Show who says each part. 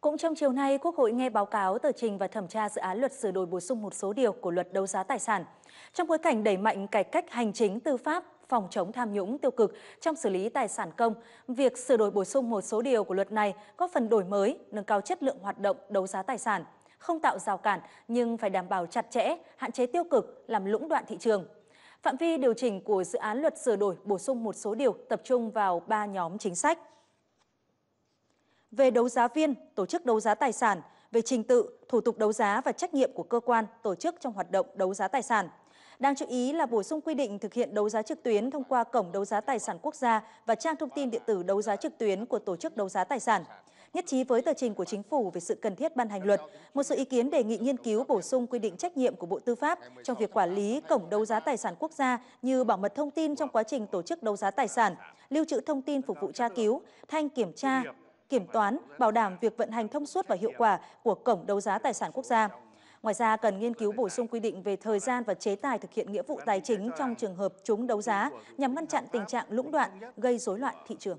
Speaker 1: Cũng trong chiều nay, Quốc hội nghe báo cáo tờ trình và thẩm tra dự án luật sửa đổi bổ sung một số điều của luật đấu giá tài sản. Trong bối cảnh đẩy mạnh cải cách hành chính tư pháp, phòng chống tham nhũng tiêu cực trong xử lý tài sản công, việc sửa đổi bổ sung một số điều của luật này có phần đổi mới, nâng cao chất lượng hoạt động đấu giá tài sản, không tạo rào cản nhưng phải đảm bảo chặt chẽ, hạn chế tiêu cực, làm lũng đoạn thị trường. Phạm vi điều chỉnh của dự án luật sửa đổi bổ sung một số điều tập trung vào 3 nhóm chính sách về đấu giá viên, tổ chức đấu giá tài sản, về trình tự, thủ tục đấu giá và trách nhiệm của cơ quan, tổ chức trong hoạt động đấu giá tài sản. Đáng chú ý là bổ sung quy định thực hiện đấu giá trực tuyến thông qua Cổng đấu giá tài sản quốc gia và trang thông tin điện tử đấu giá trực tuyến của tổ chức đấu giá tài sản. Nhất trí với tờ trình của chính phủ về sự cần thiết ban hành luật, một số ý kiến đề nghị nghiên cứu bổ sung quy định trách nhiệm của Bộ Tư pháp trong việc quản lý Cổng đấu giá tài sản quốc gia như bảo mật thông tin trong quá trình tổ chức đấu giá tài sản, lưu trữ thông tin phục vụ tra cứu, thanh kiểm tra, kiểm toán, bảo đảm việc vận hành thông suốt và hiệu quả của Cổng đấu giá tài sản quốc gia. Ngoài ra, cần nghiên cứu bổ sung quy định về thời gian và chế tài thực hiện nghĩa vụ tài chính trong trường hợp chúng đấu giá nhằm ngăn chặn tình trạng lũng đoạn gây rối loạn thị trường.